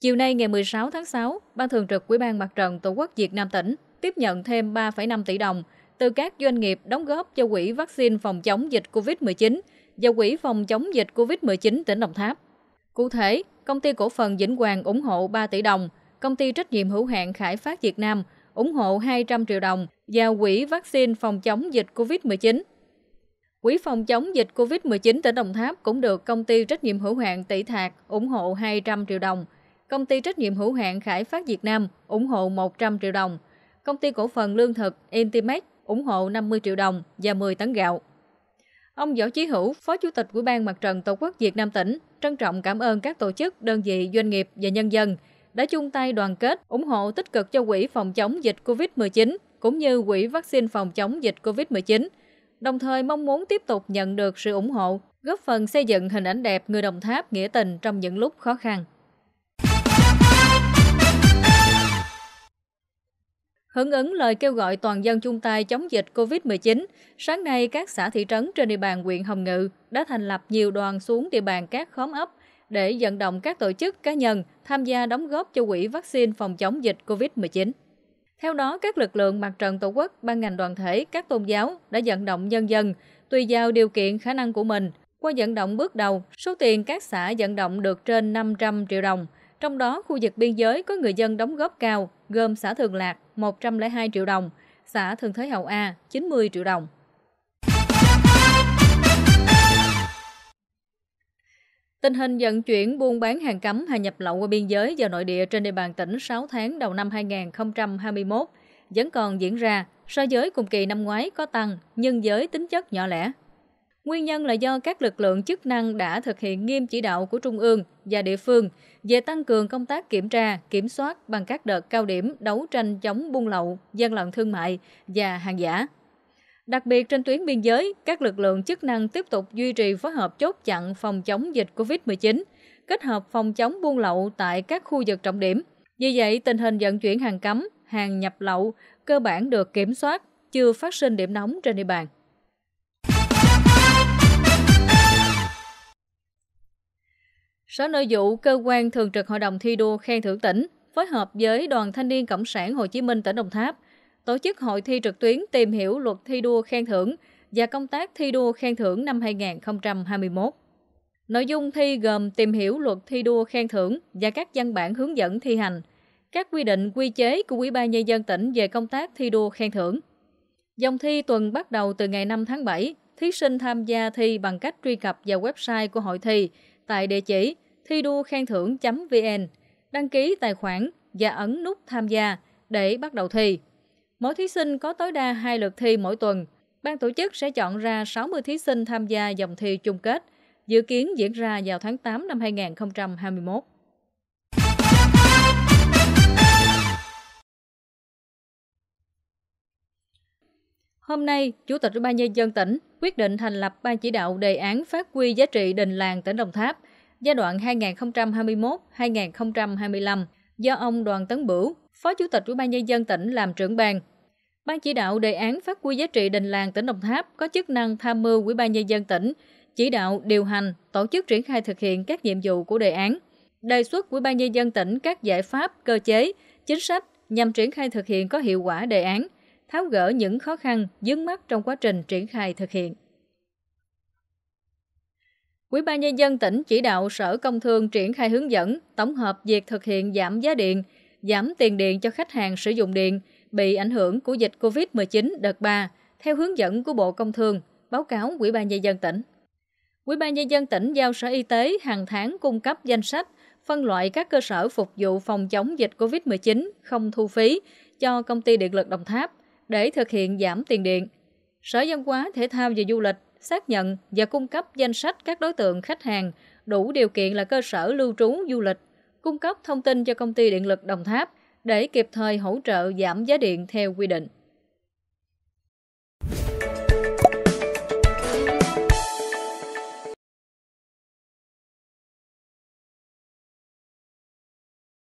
Chiều nay ngày 16 tháng 6, Ban Thường trực Ủy ban Mặt trận Tổ quốc Việt Nam tỉnh tiếp nhận thêm 3,5 tỷ đồng từ các doanh nghiệp đóng góp cho Quỹ vaccine phòng chống dịch COVID-19 và Quỹ phòng chống dịch COVID-19 tỉnh Đồng Tháp. Cụ thể, công ty cổ phần Vĩnh Hoàng ủng hộ 3 tỷ đồng, công ty trách nhiệm hữu hạn Khải Phát Việt Nam ủng hộ 200 triệu đồng và Quỹ vaccine phòng chống dịch COVID-19. Quỹ phòng chống dịch COVID-19 tỉnh Đồng Tháp cũng được công ty trách nhiệm hữu hạn Tỷ Thạc ủng hộ 200 triệu đồng – công ty trách nhiệm hữu hạn Khải Phát Việt Nam ủng hộ 100 triệu đồng, công ty cổ phần lương thực Intimate ủng hộ 50 triệu đồng và 10 tấn gạo. Ông Võ Chí Hữu, Phó Chủ tịch Ủy ban Mặt trận Tổ quốc Việt Nam tỉnh, trân trọng cảm ơn các tổ chức, đơn vị, doanh nghiệp và nhân dân đã chung tay đoàn kết, ủng hộ tích cực cho Quỹ phòng chống dịch COVID-19 cũng như Quỹ vaccine phòng chống dịch COVID-19, đồng thời mong muốn tiếp tục nhận được sự ủng hộ, góp phần xây dựng hình ảnh đẹp người Đồng Tháp nghĩa tình trong những lúc khó khăn. Hưởng ứng lời kêu gọi toàn dân chung tay chống dịch COVID-19, sáng nay các xã thị trấn trên địa bàn huyện Hồng Ngự đã thành lập nhiều đoàn xuống địa bàn các khóm ấp để vận động các tổ chức cá nhân tham gia đóng góp cho quỹ vaccine phòng chống dịch COVID-19. Theo đó, các lực lượng mặt trận tổ quốc, ban ngành đoàn thể, các tôn giáo đã vận động nhân dân tùy vào điều kiện khả năng của mình. Qua vận động bước đầu, số tiền các xã vận động được trên 500 triệu đồng – trong đó, khu vực biên giới có người dân đóng góp cao, gồm xã Thường Lạc 102 triệu đồng, xã Thường Thới Hậu A 90 triệu đồng. Tình hình vận chuyển buôn bán hàng cấm hàng nhập lậu qua biên giới vào nội địa trên địa bàn tỉnh 6 tháng đầu năm 2021 vẫn còn diễn ra, so với cùng kỳ năm ngoái có tăng nhưng với tính chất nhỏ lẻ. Nguyên nhân là do các lực lượng chức năng đã thực hiện nghiêm chỉ đạo của Trung ương và địa phương về tăng cường công tác kiểm tra, kiểm soát bằng các đợt cao điểm đấu tranh chống buôn lậu, gian lận thương mại và hàng giả. Đặc biệt trên tuyến biên giới, các lực lượng chức năng tiếp tục duy trì phối hợp chốt chặn phòng chống dịch COVID-19, kết hợp phòng chống buôn lậu tại các khu vực trọng điểm. Vì vậy, tình hình vận chuyển hàng cấm, hàng nhập lậu cơ bản được kiểm soát, chưa phát sinh điểm nóng trên địa bàn. Sở Nội vụ Cơ quan Thường trực Hội đồng thi đua khen thưởng tỉnh phối hợp với Đoàn Thanh niên Cộng sản Hồ Chí Minh tỉnh Đồng Tháp tổ chức hội thi trực tuyến tìm hiểu luật thi đua khen thưởng và công tác thi đua khen thưởng năm 2021. Nội dung thi gồm tìm hiểu luật thi đua khen thưởng và các văn bản hướng dẫn thi hành, các quy định quy chế của Ủy ban Nhân dân tỉnh về công tác thi đua khen thưởng. Dòng thi tuần bắt đầu từ ngày 5 tháng 7, thí sinh tham gia thi bằng cách truy cập vào website của hội thi tại địa chỉ thi đua khen thưởng.vn, đăng ký tài khoản và ấn nút tham gia để bắt đầu thi. Mỗi thí sinh có tối đa 2 lượt thi mỗi tuần. Ban tổ chức sẽ chọn ra 60 thí sinh tham gia dòng thi chung kết, dự kiến diễn ra vào tháng 8 năm 2021. Hôm nay, Chủ tịch Ủy ban nhân dân tỉnh quyết định thành lập ban chỉ đạo đề án phát huy giá trị đình làng tỉnh Đồng Tháp giai đoạn 2021-2025 do ông Đoàn Tấn Bửu, Phó Chủ tịch Ủy ban nhân dân tỉnh làm trưởng ban. Ban chỉ đạo đề án phát huy giá trị đình làng tỉnh Đồng Tháp có chức năng tham mưu Ủy ban nhân dân tỉnh chỉ đạo điều hành, tổ chức triển khai thực hiện các nhiệm vụ của đề án, đề xuất Ủy ban nhân dân tỉnh các giải pháp, cơ chế, chính sách nhằm triển khai thực hiện có hiệu quả đề án, tháo gỡ những khó khăn, vướng mắt trong quá trình triển khai thực hiện. Quỹ ban nhân dân tỉnh chỉ đạo Sở Công Thương triển khai hướng dẫn tổng hợp việc thực hiện giảm giá điện, giảm tiền điện cho khách hàng sử dụng điện bị ảnh hưởng của dịch COVID-19 đợt 3 theo hướng dẫn của Bộ Công Thương, báo cáo Quỹ ban nhân dân tỉnh. Quỹ ban nhân dân tỉnh giao Sở Y tế hàng tháng cung cấp danh sách phân loại các cơ sở phục vụ phòng chống dịch COVID-19 không thu phí cho công ty điện lực Đồng Tháp để thực hiện giảm tiền điện. Sở Văn hóa, Thể thao và Du lịch xác nhận và cung cấp danh sách các đối tượng khách hàng đủ điều kiện là cơ sở lưu trú du lịch, cung cấp thông tin cho công ty điện lực Đồng Tháp để kịp thời hỗ trợ giảm giá điện theo quy định.